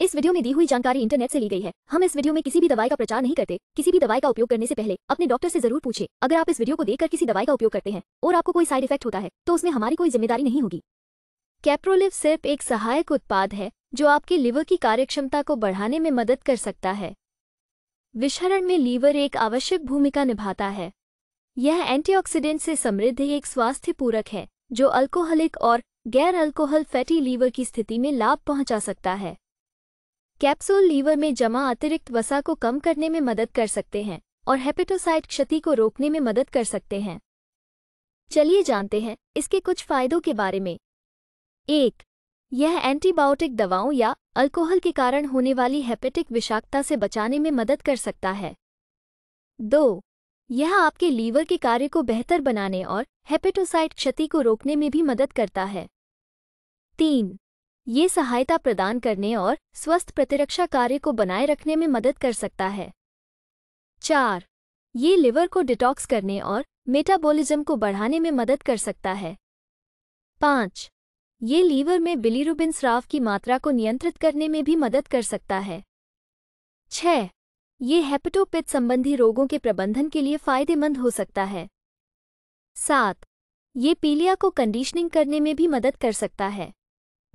इस वीडियो में दी हुई जानकारी इंटरनेट से ली गई है हम इस वीडियो में किसी भी दवाई का प्रचार नहीं करते किसी भी दवाई का उपयोग करने से पहले अपने डॉक्टर से जरूर पूछे अगर आप इस वीडियो को देखकर किसी दवाई का उपयोग करते हैं और आपको कोई साइड इफेक्ट होता है तो उसमें हमारी कोई जिम्मेदारी नहीं होगी कैप्रोलिव सिर्फ एक सहायक उत्पाद है जो आपके लिवर की कार्यक्षमता को बढ़ाने में मदद कर सकता है विषहरण में लीवर एक आवश्यक भूमिका निभाता है यह एंटीऑक्सीडेंट से समृद्ध एक स्वास्थ्य पूरक है जो अल्कोहलिक और गैर अल्कोहल फैटी लीवर की स्थिति में लाभ पहुंचा सकता है कैप्सूल लीवर में जमा अतिरिक्त वसा को कम करने में मदद कर सकते हैं और हेपेटोसाइट क्षति को रोकने में मदद कर सकते हैं चलिए जानते हैं इसके कुछ फायदों के बारे में एक यह एंटीबायोटिक दवाओं या अल्कोहल के कारण होने वाली हेपेटिक विषाक्तता से बचाने में मदद कर सकता है दो यह आपके लीवर के कार्य को बेहतर बनाने और हेपेटोसाइट क्षति को रोकने में भी मदद करता है तीन ये सहायता प्रदान करने और स्वस्थ प्रतिरक्षा कार्य को बनाए रखने में मदद कर सकता है चार ये लिवर को डिटॉक्स करने और मेटाबॉलिज्म को बढ़ाने में मदद कर सकता है पाँच ये लीवर में बिलीरुबिन स्राव की मात्रा को नियंत्रित करने में भी मदद कर सकता है छ ये हेपेटोपिथ संबंधी रोगों के प्रबंधन के लिए फायदेमंद हो सकता है सात ये पीलिया को कंडीशनिंग करने में भी मदद कर सकता है